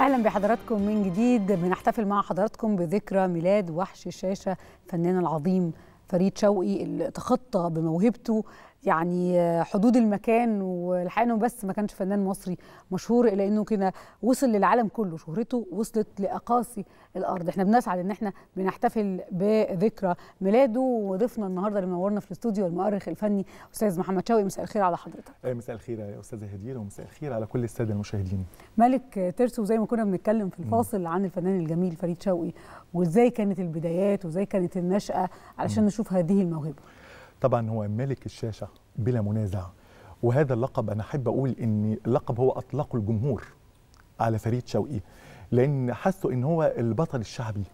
اهلا بحضراتكم من جديد بنحتفل مع حضراتكم بذكرى ميلاد وحش الشاشه الفنان العظيم فريد شوقي اللي تخطى بموهبته يعني حدود المكان والحقيقه انه بس ما كانش فنان مصري مشهور الا انه كده وصل للعالم كله شهرته وصلت لاقاصي الارض احنا بنسعد ان احنا بنحتفل بذكرى ميلاده وضيفنا النهارده اللي منورنا في الاستوديو المؤرخ الفني استاذ محمد شوقي مساء الخير على حضرتك مساء الخير يا استاذه هدير ومساء الخير على كل الساده المشاهدين ملك ترسو زي ما كنا بنتكلم في الفاصل م. عن الفنان الجميل فريد شوقي وازاي كانت البدايات وازاي كانت النشاه علشان م. نشوف هذه الموهبه طبعا هو ملك الشاشه بلا منازع وهذا اللقب انا احب اقول ان اللقب هو اطلقه الجمهور على فريد شوقي لان حسوا ان هو البطل الشعبي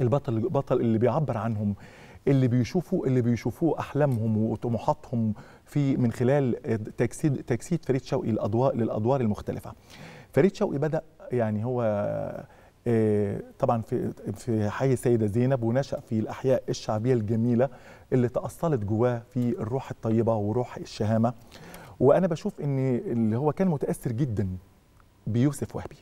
البطل البطل اللي بيعبر عنهم اللي بيشوفوا اللي بيشوفوه احلامهم وطموحاتهم في من خلال تجسيد تجسيد فريد شوقي للأضواء للادوار المختلفه فريد شوقي بدا يعني هو آه، طبعا في في حي السيده زينب ونشا في الاحياء الشعبيه الجميله اللي تاصلت جواه في الروح الطيبه وروح الشهامه وانا بشوف ان اللي هو كان متاثر جدا بيوسف وهبي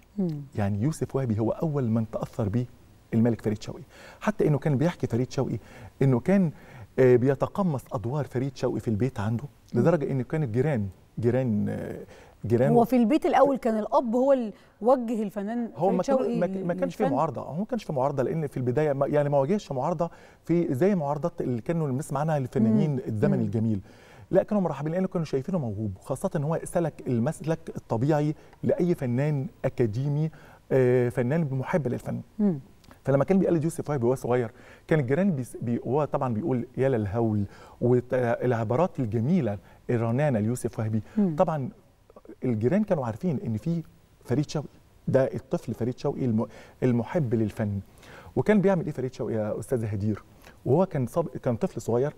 يعني يوسف وهبي هو اول من تاثر به الملك فريد شوقي حتى انه كان بيحكي فريد شوقي انه كان آه، بيتقمص ادوار فريد شوقي في البيت عنده لدرجه انه كان الجيران جيران آه، جيرانه هو في البيت الاول كان الاب هو اللي وجه الفنان هو ما, كان ما كانش في معارضه هو ما كانش في معارضه لان في البدايه ما يعني ما واجهش معارضه في زي معارضات اللي كانوا بنسمع عنها الفنانين الزمن الجميل لا كانوا مرحبين لانه كانوا شايفينه موهوب خاصه ان هو سلك المسلك الطبيعي لاي فنان اكاديمي آه، فنان محب للفن مم. فلما كان بيقلد يوسف وهو وهو صغير كان الجيران بي هو طبعا بيقول يا للهول والعبارات الجميله الرنانه ليوسف وهبي طبعا الجيران كانوا عارفين ان في فريد شوقي ده الطفل فريد شوقي المحب للفن وكان بيعمل ايه فريد شوقي يا استاذه هدير وهو كان صب... كان طفل صغير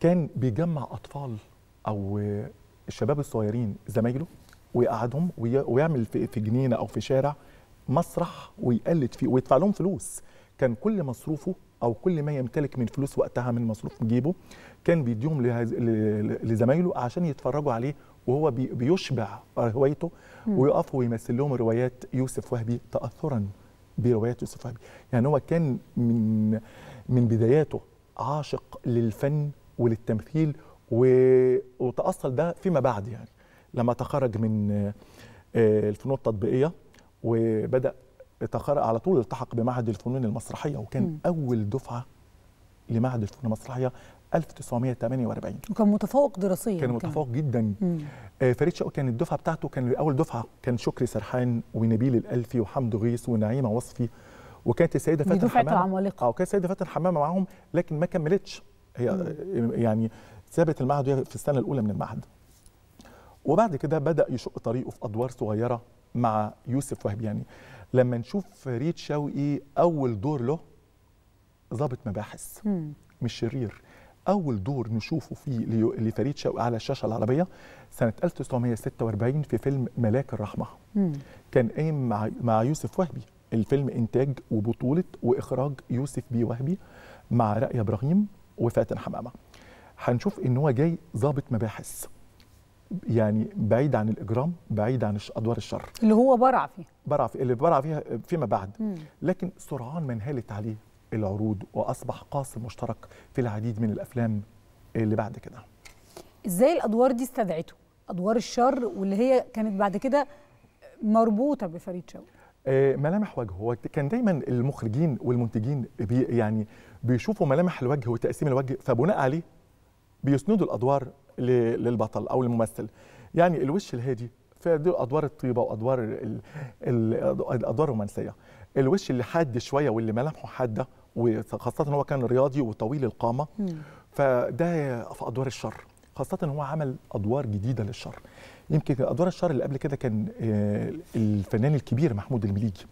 كان بيجمع اطفال او الشباب الصغيرين زمايله ويقعدهم وي... ويعمل في... في جنينه او في شارع مسرح ويقلد فيه ويدفع لهم فلوس كان كل مصروفه او كل ما يمتلك من فلوس وقتها من مصروف جيبه كان بيديهم لزمايله عشان يتفرجوا عليه وهو بيشبع روايته ويقف ويمثل لهم روايات يوسف وهبي تاثرا بروايات يوسف وهبي يعني هو كان من من بداياته عاشق للفن وللتمثيل وتاصل ده فيما بعد يعني لما تخرج من آه، الفنون التطبيقيه وبدا تخرج على طول التحق بمعهد الفنون المسرحيه وكان م. اول دفعه لمعهد الفنون المسرحيه 1948 وكان متفوق دراسيا كان متفوق كان. جدا مم. آه، فريد شوقي كان الدفعه بتاعته كان اول دفعه كان شكري سرحان ونبيل الالفي وحمد غيث ونعيمه وصفي وكانت السيده فاتن حمامه العمالقه اه وكانت السيده فاتن حمامه معاهم لكن ما كملتش هي مم. آه، يعني سابت المعهد وهي في السنه الاولى من المعهد وبعد كده بدا يشق طريقه في ادوار صغيره مع يوسف وهبياني لما نشوف فريد شوقي اول دور له ضابط مباحث مم. مش شرير اول دور نشوفه فيه لفريد شوقي على الشاشه العربيه سنه 1946 في فيلم ملاك الرحمه مم. كان قايم مع مع يوسف وهبي الفيلم انتاج وبطوله واخراج يوسف بي وهبي مع رأي ابراهيم وفاتن حمامه هنشوف ان هو جاي ضابط مباحث يعني بعيد عن الاجرام بعيد عن ادوار الشر اللي هو برع فيه برع فيه اللي برع فيها فيما بعد مم. لكن سرعان ما انهالت عليه العروض واصبح قاسم مشترك في العديد من الافلام اللي بعد كده ازاي الادوار دي استدعته ادوار الشر واللي هي كانت بعد كده مربوطه بفريد شوقي آه، ملامح وجهه هو كان دايما المخرجين والمنتجين بي يعني بيشوفوا ملامح الوجه وتقسيم الوجه فبناء عليه بيسندوا الادوار للبطل او الممثل يعني الوش الهادي فدي ادوار الطيبه وادوار الادوار الرومانسيه الوش اللي حاد شويه واللي ملامحه حاده وخاصه هو كان رياضي وطويل القامه فده في ادوار الشر خاصه هو عمل ادوار جديده للشر يمكن ادوار الشر اللي قبل كده كان آه، الفنان الكبير محمود المليجي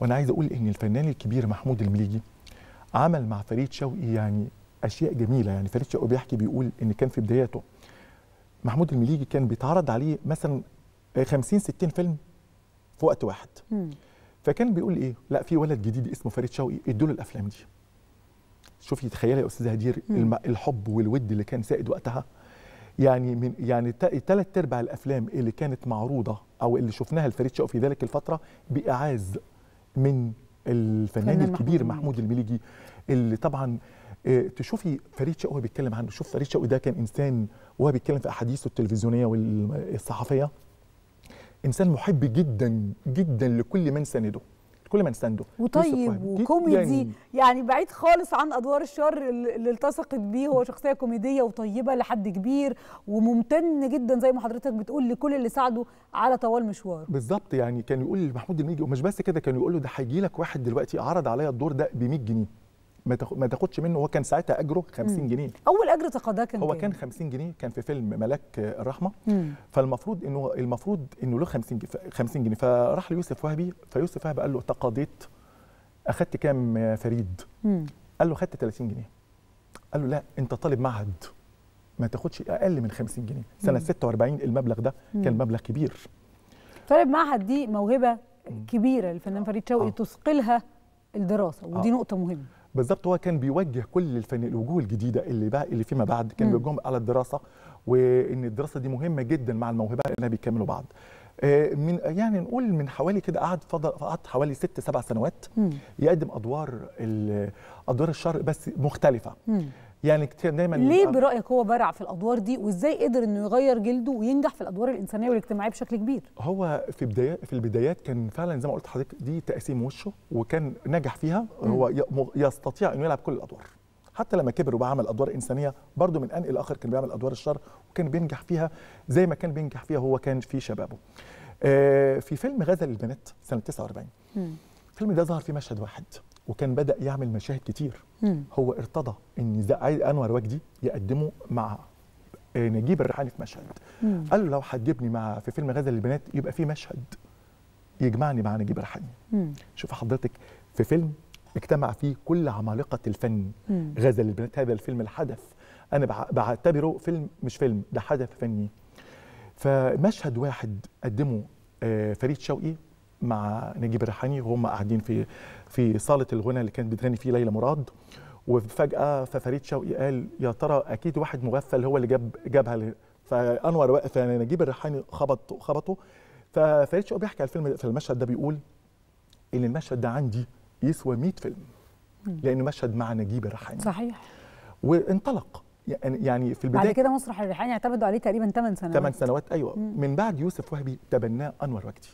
وانا عايز اقول ان الفنان الكبير محمود المليجي عمل مع فريد شوقي يعني اشياء جميله يعني فريد شوقي بيحكي بيقول ان كان في بداياته محمود المليجي كان بيتعرض عليه مثلا 50 60 فيلم في وقت واحد فكان بيقول ايه لا في ولد جديد اسمه فريد شوقي ادوا له الافلام دي شوفي تخيلي يا استاذه هدير الحب والود اللي كان سائد وقتها يعني من يعني ثلاث ارباع الافلام اللي كانت معروضه او اللي شفناها لفريد شوقي في ذلك الفتره باعاز من الفنان الكبير محمود, محمود المليجي اللي طبعا آه، تشوفي فريد شوقي وهو بيتكلم عنه شوف فريد شوقي ده كان انسان وهو بيتكلم في احاديثه التلفزيونيه والصحفيه انسان محب جدا جدا لكل من سنده كل من سنده وطيب وكوميدي يعني بعيد خالص عن ادوار الشر اللي التصقت بيه هو شخصيه كوميديه وطيبه لحد كبير وممتن جدا زي ما حضرتك بتقول لكل اللي ساعده على طوال مشواره بالظبط يعني كان يقول لمحمود الميجي ومش بس كده كان يقول له ده هيجي لك واحد دلوقتي عرض عليا الدور ده ب 100 جنيه ما تاخدش منه هو كان ساعتها اجره 50 مم. جنيه اول اجر تقاضاه كان هو كان 50 جنيه كان في فيلم ملاك الرحمه مم. فالمفروض انه المفروض انه له 50 50 جنيه فراح ليوسف وهبي فيوسف وهبي قال له تقاضيت اخدت كام فريد مم. قال له خدت 30 جنيه قال له لا انت طالب معهد ما تاخدش اقل من 50 جنيه سنه 46 المبلغ ده مم. كان مبلغ كبير طالب معهد دي موهبه كبيره للفنان فريد شوقي آه. تثقلها الدراسه ودي آه. نقطه مهمه بالظبط هو كان بيوجه كل الفن الوجوه الجديده اللي بقى اللي فيما بعد كان بيوجههم على الدراسه وان الدراسه دي مهمه جدا مع الموهبه لانها بيكملوا بعض آه، من يعني نقول من حوالي كده قعد فضل قعد حوالي ست سبع سنوات يقدم ادوار ادوار الشرق بس مختلفه مم. يعني كتير دايما ليه برايك هو برع في الادوار دي وازاي قدر انه يغير جلده وينجح في الادوار الانسانيه والاجتماعيه بشكل كبير هو في بدايه في البدايات كان فعلا زي ما قلت لحضرتك دي تقسيم وشه وكان نجح فيها هو يستطيع انه يلعب كل الادوار حتى لما كبر وبقى عمل ادوار انسانيه برضه من ان الى اخر كان بيعمل ادوار الشر وكان بينجح فيها زي ما كان بينجح فيها هو كان في شبابه آه، في فيلم غزل البنات سنه 49 الفيلم ده ظهر فيه مشهد واحد وكان بدا يعمل مشاهد كتير مم. هو ارتضى ان انور وجدي يقدمه مع آه، نجيب الريحاني في مشهد مم. قال له لو هتجيبني مع في فيلم غزل البنات يبقى في مشهد يجمعني مع نجيب الريحاني شوف حضرتك في فيلم اجتمع فيه كل عمالقه الفن مم. غزل البنات هذا الفيلم الحدث انا بعتبره فيلم مش فيلم ده حدث فني فمشهد واحد قدمه آه، فريد شوقي مع نجيب الريحاني وهم قاعدين في في صاله الغنى اللي كانت بتغني فيه ليلى مراد وفجاه ففريد شوقي قال يا ترى اكيد واحد مغفل هو اللي جاب جابها فانور واقف يعني نجيب الريحاني خبط خبطه ففريد شوقي بيحكي على الفيلم في المشهد ده بيقول ان المشهد ده عندي يسوى 100 فيلم لانه مشهد مع نجيب الريحاني صحيح وانطلق يعني،, يعني في البدايه بعد كده مسرح الريحاني اعتمدوا عليه تقريبا 8 سنوات 8 سنوات ايوه مم. من بعد يوسف وهبي تبناه انور وجدي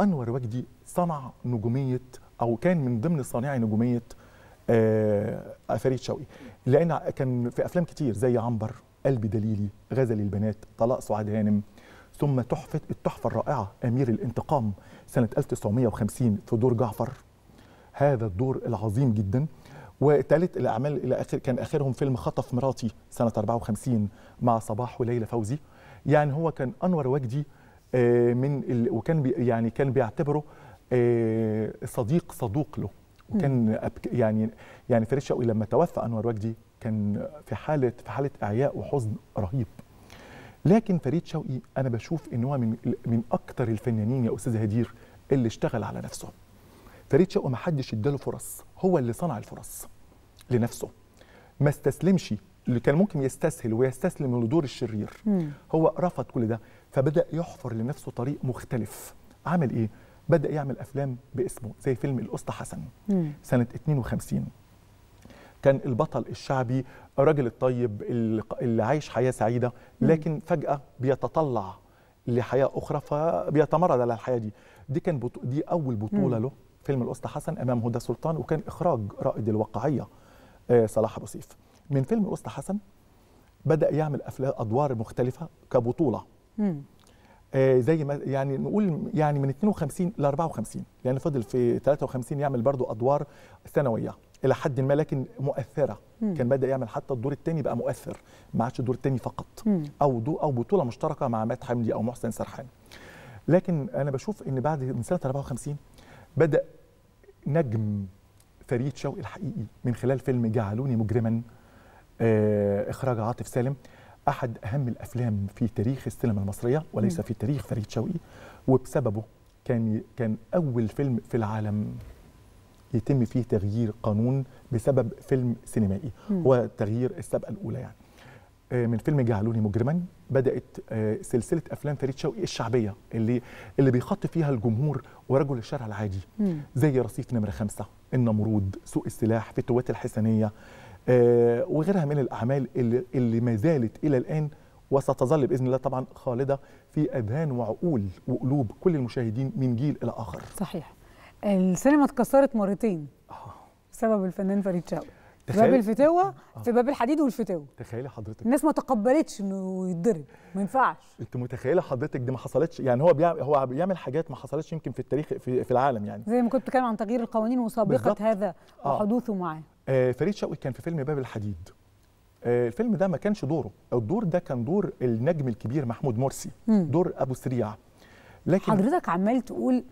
انور وجدي صنع نجوميه او كان من ضمن صانعي نجوميه آه، فريد شوقي لان كان في افلام كتير زي عنبر قلبي دليلي غزل البنات طلاق سعاد هانم ثم تحفه التحفه الرائعه امير الانتقام سنه 1950 في دور جعفر هذا الدور العظيم جدا وتالت الاعمال الى اخر كان اخرهم فيلم خطف مراتي سنه 54 مع صباح وليلى فوزي يعني هو كان انور وجدي آه، من ال... وكان بي... يعني كان بيعتبره آه، صديق صدوق له وكان أبك... يعني يعني فريد شوقي لما توفى انور وجدي كان في حاله في حاله اعياء وحزن رهيب لكن فريد شوقي انا بشوف ان هو من من اكثر الفنانين يا استاذ هدير اللي اشتغل على نفسه فريد شوقي ما حدش اداله فرص هو اللي صنع الفرص لنفسه ما استسلمش اللي كان ممكن يستسهل ويستسلم لدور الشرير مم. هو رفض كل ده فبدا يحفر لنفسه طريق مختلف عمل ايه بدا يعمل افلام باسمه زي فيلم الاسطى حسن مم. سنه 52 كان البطل الشعبي الراجل الطيب اللي عايش حياه سعيده لكن فجاه بيتطلع لحياه اخرى فبيتمرد على الحياه دي دي كان بط... دي اول بطوله مم. له فيلم الاسطى حسن امام هدى سلطان وكان اخراج رائد الواقعيه آه، صلاح ابو سيف من فيلم الاسطى حسن بدا يعمل افلام ادوار مختلفه كبطوله آه زي ما يعني نقول يعني من 52 ل 54 لان فضل في 53 يعمل برضو ادوار ثانويه الى حد ما لكن مؤثره مم. كان بدا يعمل حتى الدور الثاني بقى مؤثر ما عادش الدور الثاني فقط مم. او دو او بطوله مشتركه مع مات حمدي او محسن سرحان لكن انا بشوف ان بعد من سنه 54 بدا نجم فريد شوقي الحقيقي من خلال فيلم جعلوني مجرما آه اخراج عاطف سالم احد اهم الافلام في تاريخ السينما المصريه وليس في تاريخ فريد شوقي وبسببه كان كان اول فيلم في العالم يتم فيه تغيير قانون بسبب فيلم سينمائي هو تغيير السابقه الاولى يعني آه، من فيلم جعلوني مجرما بدات آه، سلسله افلام فريد شوقي الشعبيه اللي اللي بيخط فيها الجمهور ورجل الشارع العادي زي رصيف نمره خمسة النمرود سوق السلاح فتوات الحسنيه آه، وغيرها من الاعمال اللي, اللي ما زالت الى الان وستظل باذن الله طبعا خالده في اذهان وعقول وقلوب كل المشاهدين من جيل الى اخر. صحيح. السينما اتكسرت مرتين. آه. بسبب الفنان فريد شوقي. في باب الفتاوى آه. في باب الحديد والفتاوى تخيلي حضرتك الناس ما تقبلتش انه يتضرب ما ينفعش انت متخيله حضرتك دي ما حصلتش يعني هو بيعمل هو بيعمل حاجات ما حصلتش يمكن في التاريخ في, في العالم يعني زي ما كنت بتكلم عن تغيير القوانين وسابقه هذا آه. وحدوثه معاه آه، فريد شوقي كان في فيلم باب الحديد آه، الفيلم ده ما كانش دوره الدور ده كان دور النجم الكبير محمود مرسي مم. دور ابو سريع لكن حضرتك عمال تقول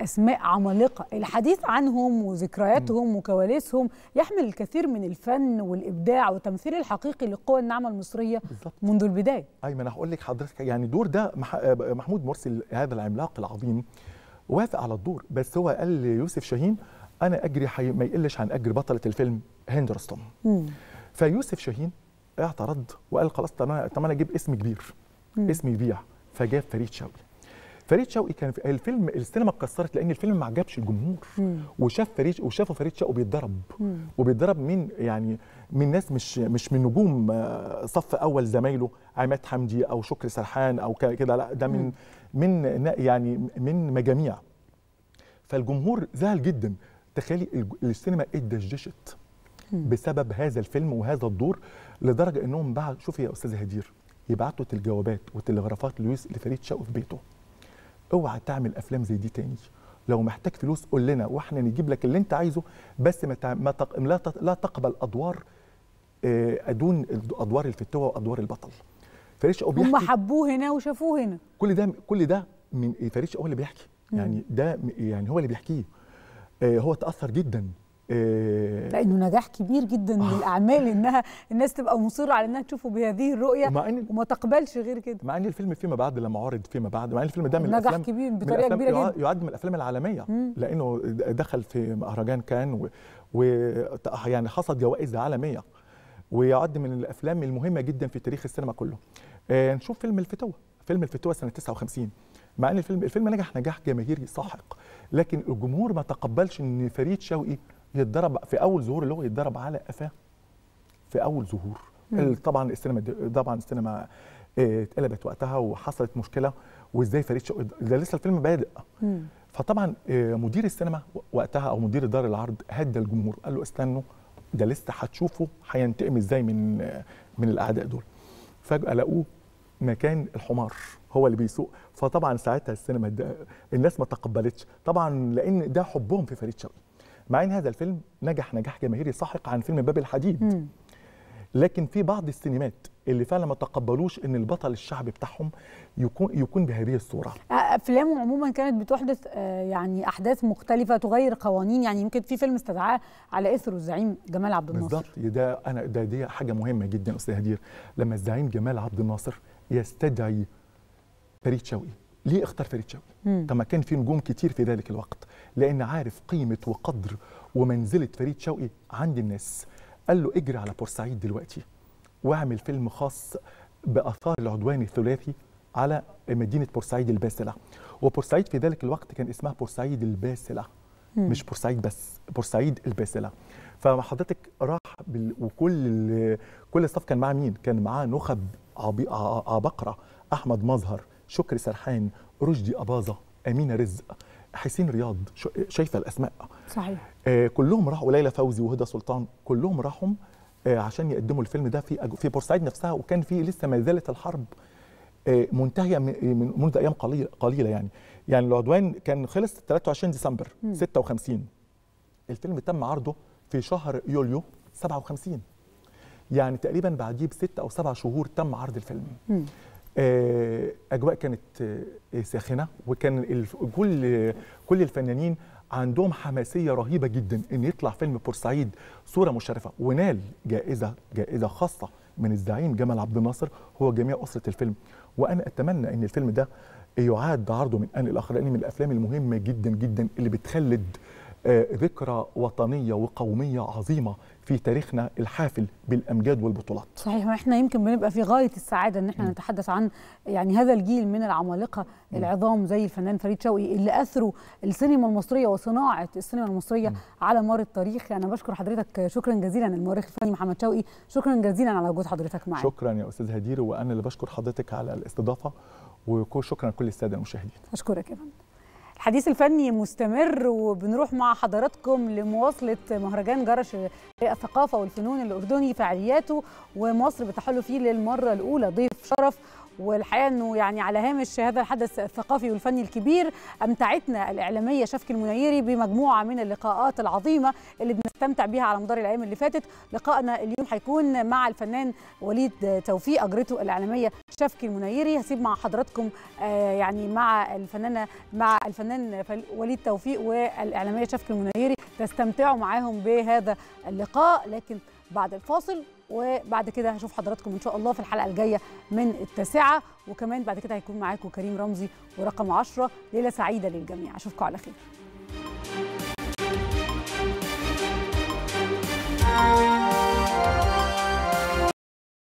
اسماء عمالقه الحديث عنهم وذكرياتهم وكواليسهم يحمل الكثير من الفن والابداع والتمثيل الحقيقي للقوى الناعمه المصريه بالزبط. منذ البدايه ايمن هقول لك حضرتك يعني الدور ده آه، محمود مرسي هذا العملاق العظيم وافق على الدور بس هو قال ليوسف شاهين انا اجري حي... ما يقلش عن اجر بطله الفيلم هند رستم فيوسف شاهين اعترض وقال خلاص طب انا طب انا اجيب اسم كبير مم. اسم يبيع فجاب فريد شوقي فريد شوقي كان في الفيلم السينما اتكسرت لان الفيلم ما عجبش الجمهور مم. وشاف فريد وشافوا فريد شوقي بيتضرب وبيتضرب من يعني من ناس مش مش من نجوم آه، صف اول زمايله عماد حمدي او شكري سرحان او كده لا ده من مم. من يعني من مجاميع فالجمهور زعل جدا تخيلي السينما اتدششت بسبب هذا الفيلم وهذا الدور لدرجه انهم بعد شوفي يا استاذه هدير يبعتوا الجوابات والتلغرافات لويس لفريد شوقي في بيته اوعى تعمل افلام زي دي تاني لو محتاج فلوس قول لنا واحنا نجيب لك اللي انت عايزه بس ما تق... لا, ت... لا تقبل ادوار آه، ادون ادوار الفتوه وادوار البطل فريد او بيحكي هم حبوه هنا وشافوه هنا كل ده كل ده من فريد هو اللي بيحكي يعني ده يعني هو اللي بيحكيه آه، هو تاثر جدا آه، لانه نجاح كبير جدا آه. للاعمال انها الناس تبقى مصره على انها تشوفه بهذه الرؤيه وما, إن وما تقبلش غير كده مع ان الفيلم فيما بعد لما عرض فيما بعد مع ان الفيلم ده من نجاح الأفلام كبير بطريقه كبيره جدا يعد من الافلام العالميه لانه دخل في مهرجان كان و, و... يعني حصد جوائز عالميه ويعد من الافلام المهمه جدا في تاريخ السينما كله نشوف فيلم الفتوه فيلم الفتوه سنه 59 مع ان الفيلم الفيلم نجح نجاح جماهيري ساحق لكن الجمهور ما تقبلش ان فريد شوقي يتضرب في اول ظهور اللي هو يتضرب على قفاه في اول ظهور طبعا السينما طبعا السينما آه، اتقلبت وقتها وحصلت مشكله وازاي فريد شوقي ده لسه الفيلم بادئ فطبعا آه، مدير السينما وقتها او مدير دار العرض هدى الجمهور قال له استنوا ده لسه هتشوفوا هينتقم ازاي من آه، من الاعداء دول فجاه لقوه مكان الحمار هو اللي بيسوق فطبعا ساعتها السينما الناس ما تقبلتش طبعا لان ده حبهم في فريد شوقي مع ان هذا الفيلم نجح نجاح جماهيري ساحق عن فيلم باب الحديد م. لكن في بعض السينمات اللي فعلا ما تقبلوش ان البطل الشعبي بتاعهم يكون يكون بهذه الصوره افلامه عموما كانت بتحدث آه، يعني احداث مختلفه تغير قوانين يعني يمكن في فيلم استدعاه على اثره الزعيم جمال عبد الناصر بالظبط ده انا ده دي حاجه مهمه جدا استاذ هدير لما الزعيم جمال عبد الناصر يستدعي فريد شوقي ليه اختار فريد شوقي طب ما كان في نجوم كتير في ذلك الوقت لان عارف قيمه وقدر ومنزله فريد شوقي عند الناس قال له اجري على بورسعيد دلوقتي واعمل فيلم خاص باثار العدوان الثلاثي على مدينه بورسعيد الباسله وبورسعيد في ذلك الوقت كان اسمها بورسعيد الباسله مش بورسعيد بس بورسعيد الباسله فحضرتك راح بال... وكل ال... كل الصف كان معاه مين كان معاه نخب عبقرة أحمد مظهر شكري سرحان رشدي أباظة أمينة رزق حسين رياض شايفة الأسماء صحيح آه كلهم راحوا ليلى فوزي وهدى سلطان كلهم راحوا آه عشان يقدموا الفيلم ده في في بورسعيد نفسها وكان في لسه ما زالت الحرب آه منتهيه من منذ ايام قليله قليله يعني يعني العدوان كان خلص 23 ديسمبر م. 56 الفيلم تم عرضه في شهر يوليو 57 يعني تقريبا بعديه بست او سبع شهور تم عرض الفيلم آه، اجواء كانت آه، ساخنه وكان كل كل الفنانين عندهم حماسيه رهيبه جدا ان يطلع فيلم بورسعيد صوره مشرفه ونال جائزه جائزه خاصه من الزعيم جمال عبد الناصر هو جميع اسره الفيلم وانا اتمنى ان الفيلم ده يعاد عرضه من ان الاخر لان من الافلام المهمه جدا جدا اللي بتخلد آه، ذكرى وطنيه وقوميه عظيمه في تاريخنا الحافل بالامجاد والبطولات. صحيح واحنا يمكن بنبقى في غايه السعاده ان احنا م. نتحدث عن يعني هذا الجيل من العمالقه م. العظام زي الفنان فريد شوقي اللي اثروا السينما المصريه وصناعه السينما المصريه م. على مر التاريخ، انا بشكر حضرتك شكرا جزيلا المؤرخ الفني محمد شوقي، شكرا جزيلا على وجود حضرتك معنا. شكرا يا استاذ هدير وانا اللي بشكر حضرتك على الاستضافه وشكرا لكل الساده المشاهدين. اشكرك يا فندم. الحديث الفني مستمر وبنروح مع حضراتكم لمواصلة مهرجان جرش الثقافة والفنون الأردني فعالياته ومصر بتحل فيه للمرة الأولى ضيف شرف والحقيقه انه يعني على هامش هذا الحدث الثقافي والفني الكبير امتعتنا الاعلاميه شفك المنيري بمجموعه من اللقاءات العظيمه اللي بنستمتع بيها على مدار الايام اللي فاتت لقائنا اليوم هيكون مع الفنان وليد توفيق اجرته الاعلاميه شفك المنيري هسيب مع حضراتكم آه، يعني مع الفنانه مع الفنان وليد توفيق والاعلاميه شفك المنيري تستمتعوا معاهم بهذا اللقاء لكن بعد الفاصل وبعد كده هشوف حضراتكم ان شاء الله في الحلقه الجايه من التاسعه وكمان بعد كده هيكون معاكم كريم رمزي ورقم 10 ليله سعيده للجميع اشوفكم على خير